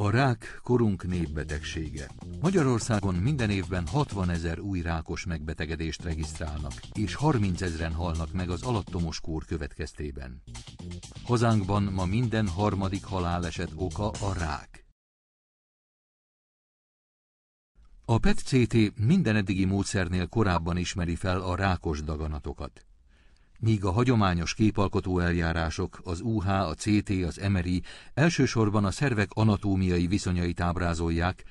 A rák korunk népbetegsége. Magyarországon minden évben 60 ezer új rákos megbetegedést regisztrálnak, és 30 ezeren halnak meg az alattomos kór következtében. Hazánkban ma minden harmadik haláleset oka a rák. A PET-CT minden eddigi módszernél korábban ismeri fel a rákos daganatokat míg a hagyományos képalkotó eljárások, az UH, a CT, az MRI elsősorban a szervek anatómiai viszonyait ábrázolják,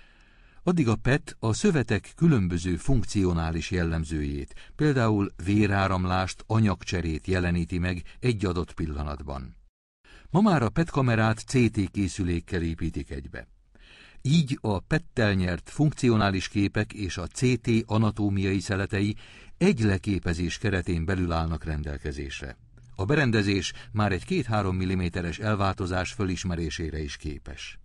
addig a PET a szövetek különböző funkcionális jellemzőjét, például véráramlást, anyagcserét jeleníti meg egy adott pillanatban. Ma már a PET kamerát CT készülékkel építik egybe. Így a pettel nyert funkcionális képek és a CT anatómiai szeletei egy leképezés keretén belül állnak rendelkezésre. A berendezés már egy 2-3 mm-es elváltozás fölismerésére is képes.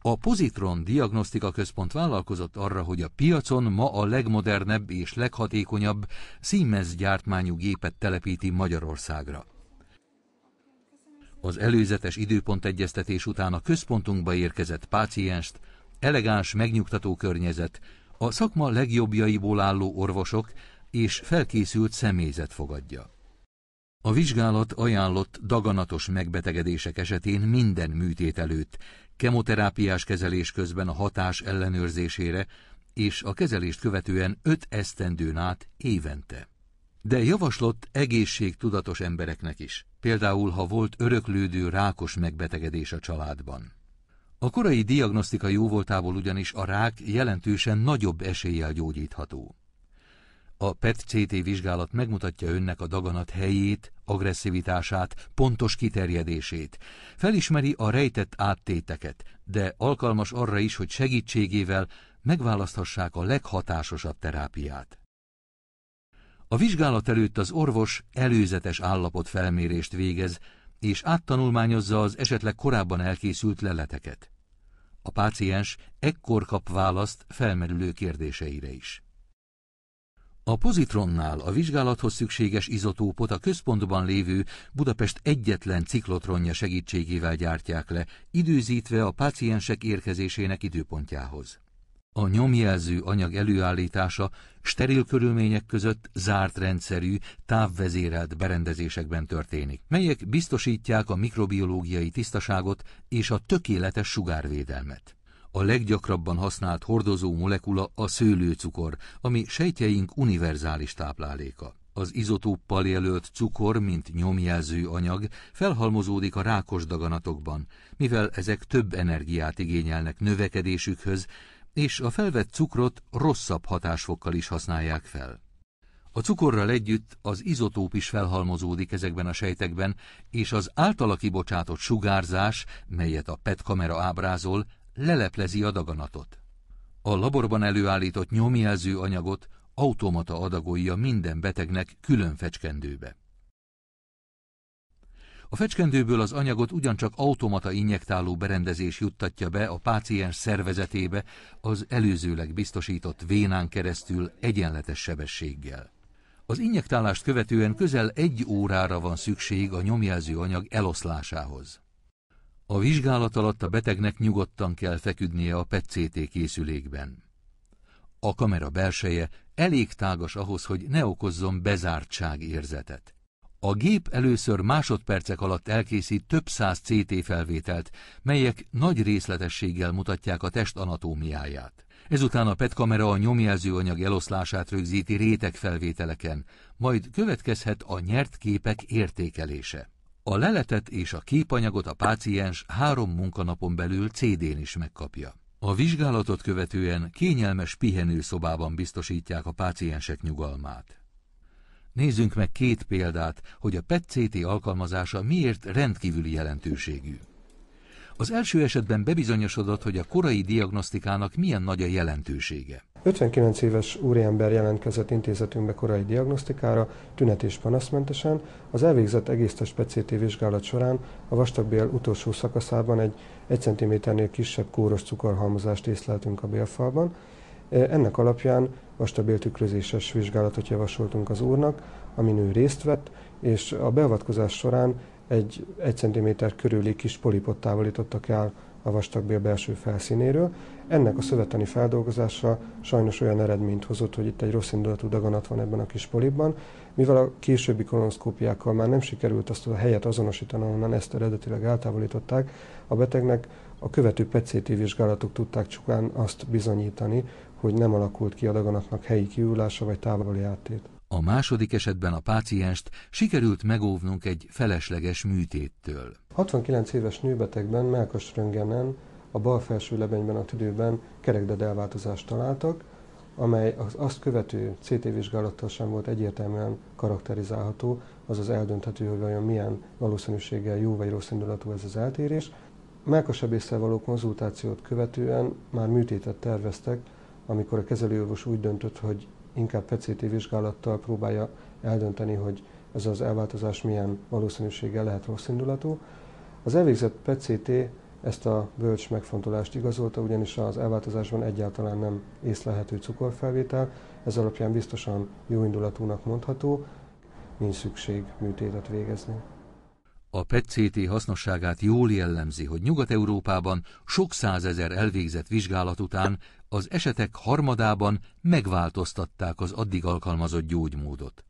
A Pozitron Diagnosztika Központ vállalkozott arra, hogy a piacon ma a legmodernebb és leghatékonyabb Siemens gyártmányú gépet telepíti Magyarországra. Az előzetes időpont egyeztetés után a központunkba érkezett pácienst elegáns, megnyugtató környezet, a szakma legjobbjaiból álló orvosok és felkészült személyzet fogadja. A vizsgálat ajánlott daganatos megbetegedések esetén minden műtét előtt, kemoterápiás kezelés közben a hatás ellenőrzésére és a kezelést követően öt esztendőn át évente. De javaslott egészségtudatos embereknek is, például ha volt öröklődő rákos megbetegedés a családban. A korai diagnosztika jóvoltából ugyanis a rák jelentősen nagyobb eséllyel gyógyítható. A PET-CT vizsgálat megmutatja önnek a daganat helyét, agresszivitását, pontos kiterjedését. Felismeri a rejtett áttéteket, de alkalmas arra is, hogy segítségével megválaszthassák a leghatásosabb terápiát. A vizsgálat előtt az orvos előzetes állapotfelmérést végez, és áttanulmányozza az esetleg korábban elkészült leleteket. A páciens ekkor kap választ felmerülő kérdéseire is. A pozitronnál a vizsgálathoz szükséges izotópot a központban lévő Budapest egyetlen ciklotronja segítségével gyártják le, időzítve a páciensek érkezésének időpontjához. A nyomjelző anyag előállítása steril körülmények között zárt rendszerű, távvezérelt berendezésekben történik, melyek biztosítják a mikrobiológiai tisztaságot és a tökéletes sugárvédelmet. A leggyakrabban használt hordozó molekula a szőlőcukor, ami sejtjeink univerzális tápláléka. Az izotóppal jelölt cukor, mint nyomjelző anyag, felhalmozódik a rákos daganatokban, mivel ezek több energiát igényelnek növekedésükhöz, és a felvett cukrot rosszabb hatásfokkal is használják fel. A cukorral együtt az izotóp is felhalmozódik ezekben a sejtekben, és az általa kibocsátott sugárzás, melyet a PET kamera ábrázol, leleplezi a daganatot. A laborban előállított nyomjelző anyagot automata adagolja minden betegnek külön fecskendőbe. A fecskendőből az anyagot ugyancsak automata injektáló berendezés juttatja be a páciens szervezetébe az előzőleg biztosított vénán keresztül egyenletes sebességgel. Az injektálást követően közel egy órára van szükség a nyomjelző anyag eloszlásához. A vizsgálat alatt a betegnek nyugodtan kell feküdnie a PET-CT készülékben. A kamera belseje elég tágas ahhoz, hogy ne okozzon bezártság érzetet. A gép először másodpercek alatt elkészít több száz CT felvételt, melyek nagy részletességgel mutatják a test anatómiáját. Ezután a PET kamera a nyomjelzőanyag eloszlását rögzíti réteg felvételeken, majd következhet a nyert képek értékelése. A leletet és a képanyagot a páciens három munkanapon belül CD-n is megkapja. A vizsgálatot követően kényelmes pihenőszobában biztosítják a páciensek nyugalmát. Nézzünk meg két példát, hogy a PET-CT alkalmazása miért rendkívüli jelentőségű. Az első esetben bebizonyosodott, hogy a korai diagnosztikának milyen nagy a jelentősége. 59 éves úriember jelentkezett intézetünkbe korai diagnosztikára, tünet és panaszmentesen. Az elvégzett egésztes PCT e vizsgálat során a vastagbél utolsó szakaszában egy 1 cm-nél kisebb kóros cukorhalmozást észleltünk a bélfalban, ennek alapján vastabél tükrözéses vizsgálatot javasoltunk az úrnak, amin ő részt vett, és a beavatkozás során egy 1 cm körüli kis polipot távolítottak el a vastagbél belső felszínéről. Ennek a szöveteni feldolgozása sajnos olyan eredményt hozott, hogy itt egy rossz indulatú daganat van ebben a kis polipban. Mivel a későbbi kolonoszkópiákkal már nem sikerült azt a helyet azonosítani, ahonnan ezt eredetileg eltávolították, a betegnek a követő PCT vizsgálatok tudták csupán azt bizonyítani, hogy nem alakult ki a daganatnak helyi kiúlása vagy távoli áttét. A második esetben a pácienst sikerült megóvnunk egy felesleges műtéttől. 69 éves nőbetegben melkas röngenen a bal felső lebenyben a tüdőben kerekded elváltozást találtak, amely az azt követő CT vizsgálattal sem volt egyértelműen karakterizálható, azaz eldönthető, hogy vajon milyen valószínűséggel jó vagy rossz indulatú ez az eltérés. Melkasebésszel való konzultációt követően már műtétet terveztek, amikor a kezelőorvos úgy döntött, hogy inkább PCT vizsgálattal próbálja eldönteni, hogy ez az elváltozás milyen valószínűséggel lehet rosszindulatú. Az elvégzett PCT ezt a bölcs megfontolást igazolta, ugyanis az elváltozásban egyáltalán nem észlelhető cukorfelvétel, ez alapján biztosan jó indulatúnak mondható, nincs szükség műtétet végezni. A PET-CT hasznosságát jól jellemzi, hogy Nyugat-Európában sok százezer elvégzett vizsgálat után az esetek harmadában megváltoztatták az addig alkalmazott gyógymódot.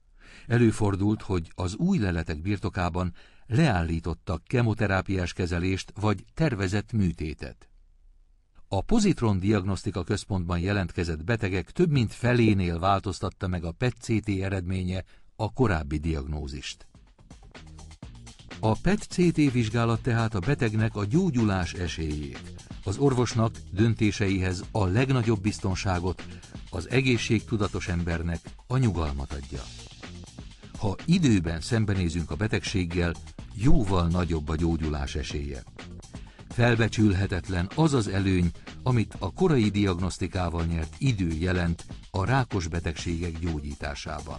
Előfordult, hogy az új leletek birtokában leállítottak kemoterápiás kezelést vagy tervezett műtétet. A pozitron diagnosztika központban jelentkezett betegek több mint felénél változtatta meg a PET-CT eredménye a korábbi diagnózist. A PET-CT vizsgálat tehát a betegnek a gyógyulás esélyét, az orvosnak döntéseihez a legnagyobb biztonságot, az egészségtudatos embernek a nyugalmat adja. Ha időben szembenézünk a betegséggel, jóval nagyobb a gyógyulás esélye. Felbecsülhetetlen az az előny, amit a korai diagnosztikával nyert idő jelent a rákos betegségek gyógyításában.